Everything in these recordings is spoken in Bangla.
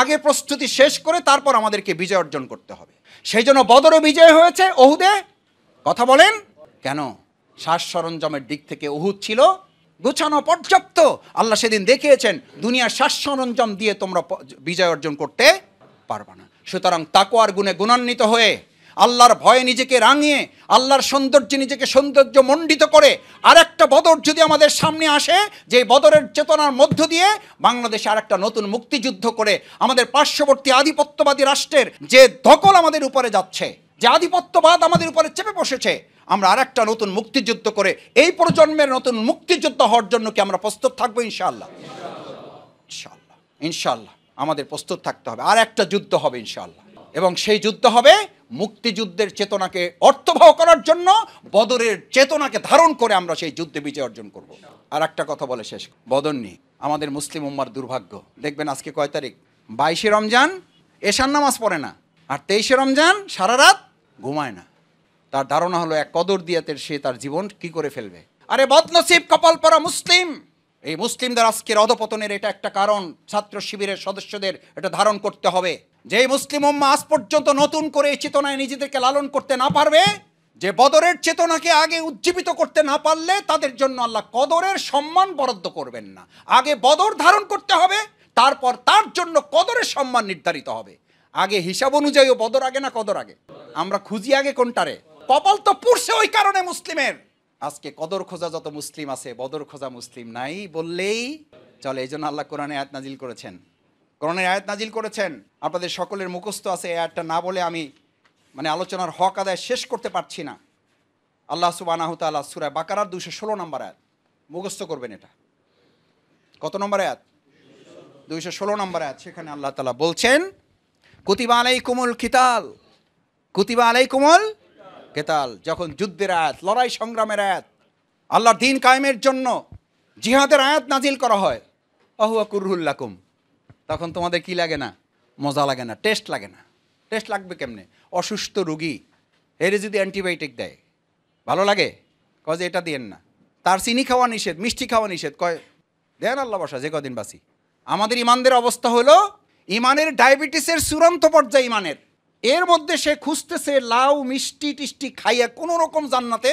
আগে প্রস্তুতি শেষ করে তারপর আমাদেরকে বিজয় অর্জন করতে হবে সেই জন্য বদরে বিজয় হয়েছে অহুদে কথা বলেন কেন শ্বাস সরঞ্জামের দিক থেকে অহুদ ছিল গুছানো পর্যাপ্ত আল্লাহ সেদিন দেখিয়েছেন দুনিয়ার শ্বাস সরঞ্জাম দিয়ে তোমরা বিজয় অর্জন করতে পারবা না সুতরাং তাকোয়ার গুণে গুণান্বিত হয়ে আল্লাহর ভয়ে নিজেকে রাঙিয়ে আল্লাহর সৌন্দর্যে নিজেকে সৌন্দর্য মণ্ডিত করে আরেকটা বদর যদি আমাদের সামনে আসে যে বদরের চেতনার মধ্য দিয়ে বাংলাদেশে আরেকটা নতুন মুক্তিযুদ্ধ করে আমাদের পার্শ্ববর্তী আধিপত্যবাদী রাষ্ট্রের যে দখল আমাদের উপরে যাচ্ছে যে আধিপত্যবাদ আমাদের উপরে চেপে বসেছে আমরা আরেকটা নতুন মুক্তিযুদ্ধ করে এই প্রজন্মের নতুন মুক্তিযুদ্ধ হওয়ার জন্য কি আমরা প্রস্তুত থাকবো ইনশাআল্লাহ ইনশাআল্লাহ ইনশাআল্লাহ আমাদের প্রস্তুত থাকতে হবে আর একটা যুদ্ধ হবে ইনশাআল্লাহ এবং সেই যুদ্ধ হবে মুক্তিযুদ্ধের চেতনাকে অর্থবহ করার জন্য বদরের চেতনাকে ধারণ করে আমরা সেই যুদ্ধে বিজয় অর্জন করব। আর একটা কথা বলে শেষ বদর নিয়ে আমাদের মুসলিম উম্মার দুর্ভাগ্য দেখবেন আজকে কয় তারিখ বাইশে রমজান এশার নামাজ পড়ে না আর তেইশে রমজান সারা রাত ঘুমায় না তার ধারণা হলো এক কদর দিয়াতের সে তার জীবন কি করে ফেলবে আরে বদনসিব কপাল পরা মুসলিম এই মুসলিমদের আজকের অধপতনের এটা একটা কারণ ছাত্র শিবিরের সদস্যদের এটা ধারণ করতে হবে যে মুসলিম উম্মা আজ পর্যন্ত নতুন করে এই চেতনায় নিজেদেরকে লালন করতে না পারবে যে বদরের চেতনাকে আগে উজ্জীবিত করতে না পারলে তাদের জন্য আল্লাহ কদরের সম্মান বরাদ্দ করবেন না আগে বদর ধারণ করতে হবে তারপর তার জন্য কদরের সম্মান নির্ধারিত হবে আগে হিসাব অনুযায়ী বদর আগে না কদর আগে আমরা খুঁজি আগে কোনটারে কপাল তো পুরছে ওই কারণে মুসলিমের আজকে কদর খোঁজা যত মুসলিম আছে বদর খোঁজা মুসলিম নাই বললেই চলে এই জন্য আল্লাহ কোরআনে আয়াত নাজিল করেছেন করণের আয়াত নাজিল করেছেন আপনাদের সকলের মুখস্থ আছে এই আয়াতটা না বলে আমি মানে আলোচনার হক আদায় শেষ করতে পারছি না আল্লাহ আল্লাহ সুরায় বাকারার দুশো ষোলো নম্বর আয়াত মুখস্থ করবেন এটা কত নম্বর আয়াত দুইশো ষোলো নম্বর আয়াত সেখানে আল্লাহ তালা বলছেন কুতিবা আলাই কুমল খিতাল কুতিবা আলাই কুমল কেতাল যখন যুদ্ধের আয়াত লড়াই সংগ্রামের আয়াত আল্লাহর দিন কায়েমের জন্য জিহাদের আয়াত নাজিল করা হয় আহুয়া কুরহুল্লাকুম তখন তোমাদের কি লাগে না মজা লাগে না টেস্ট লাগে না টেস্ট লাগবে কেমনে অসুস্থ রুগী এর যদি অ্যান্টিবায়োটিক দেয় ভালো লাগে কয় যে এটা দিয়েন না তার চিনি খাওয়া নিষেধ মিষ্টি খাওয়া নিষেধ কয় দেন আল্লাহ বসা যে কদিন বাসি আমাদের ইমানদের অবস্থা হলো ইমানের ডায়াবেটিসের চূড়ান্ত পর্যায়ে ইমানের এর মধ্যে সে খুঁজতেছে লাউ মিষ্টি টিষ্টি খাইয়া কোনো রকম জান্নাতে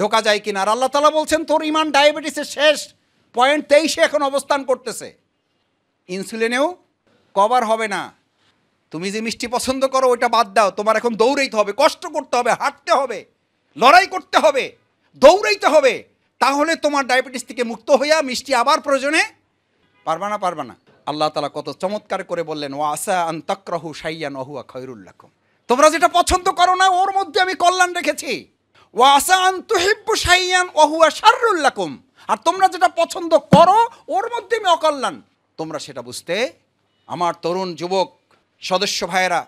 ঢোকা যায় কিনা আর আল্লাহ তালা বলছেন তোর ইমান ডায়াবেটিসের শেষ পয়েন্ট তেইশে এখন অবস্থান করতেছে ইনসুলিনেও কভার হবে না তুমি যে মিষ্টি পছন্দ করো ওইটা বাদ দাও তোমার এখন দৌড়াইতে হবে কষ্ট করতে হবে হাঁটতে হবে লড়াই করতে হবে দৌড়াইতে হবে তাহলে তোমার ডায়াবেটিস থেকে মুক্ত হইয়া মিষ্টি আবার প্রয়োজনে পারবা না পারবা না আল্লাহ তালা কত চমৎকার করে বললেন ও আসা আন্তক্রহু সাইয়ান অহুয়া খৈরুল্লাহ তোমরা যেটা পছন্দ করো না ওর মধ্যে আমি কল্যাণ রেখেছি ও আসা আন্তহিব্বু সাইয়ান অহুয়া শারুল্লাকুম আর তোমরা যেটা পছন্দ করো ওর মধ্যে আমি অকল্যাণ তোমরা সেটা বুঝতে আমার তরুণ যুবক সদস্য ভাইয়েরা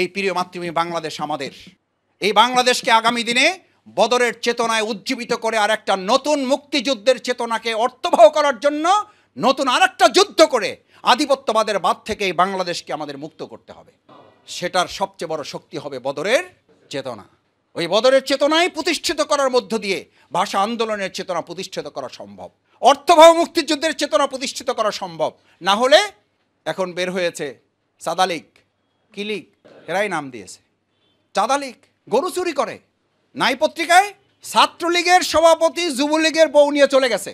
এই প্রিয় মাতৃভূমি বাংলাদেশ আমাদের এই বাংলাদেশকে আগামী দিনে বদরের চেতনায় উজ্জীবিত করে আর একটা নতুন মুক্তিযুদ্ধের চেতনাকে অর্থবহ করার জন্য নতুন আর একটা যুদ্ধ করে আধিপত্যবাদের বাদ থেকে এই বাংলাদেশকে আমাদের মুক্ত করতে হবে সেটার সবচেয়ে বড় শক্তি হবে বদরের চেতনা ওই বদরের চেতনায় প্রতিষ্ঠিত করার মধ্য দিয়ে ভাষা আন্দোলনের চেতনা প্রতিষ্ঠিত করা সম্ভব অর্থভাব মুক্তিযুদ্ধের চেতনা প্রতিষ্ঠিত করা সম্ভব না হলে এখন বের হয়েছে চাদালিক কিলিক এরাই নাম দিয়েছে চাঁদালিক গরু চুরি করে নাই পত্রিকায় ছাত্রলীগের সভাপতি যুবলীগের বউ নিয়ে চলে গেছে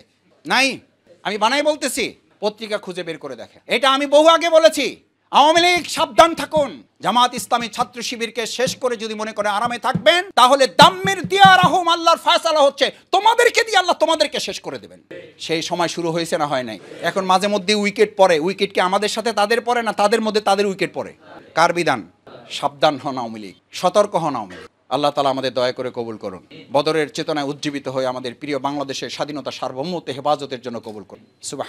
নাই আমি বানাই বলতেছি পত্রিকা খুঁজে বের করে দেখে এটা আমি বহু আগে বলেছি আওয়ামী লীগ সাবধান থাকুন জামাত ইসলামী ছাত্র শিবিরকে শেষ করে যদি মনে করে আরামে থাকবেন তাহলে দাম্মের দিয়া রাহুম আল্লাহর ফায়সালা হচ্ছে তোমাদেরকে দিয়ে আল্লাহ তোমাদেরকে শেষ করে দেবেন সেই সময় শুরু হয়েছে না হয় নাই এখন মাঝে মধ্যে উইকেট পড়ে উইকেটকে আমাদের সাথে তাদের পরে না তাদের মধ্যে তাদের উইকেট পরে কার বিধান সাবধান হন আওয়ামী লীগ সতর্ক হন আওয়ামী লীগ আল্লাহ তালা আমাদের দয়া করে কবুল করুন বদরের চেতনায় উজ্জীবিত হয়ে আমাদের প্রিয় বাংলাদেশের স্বাধীনতা সার্বভৌমত্ব হেফাজতের জন্য কবুল করুন সুবাহ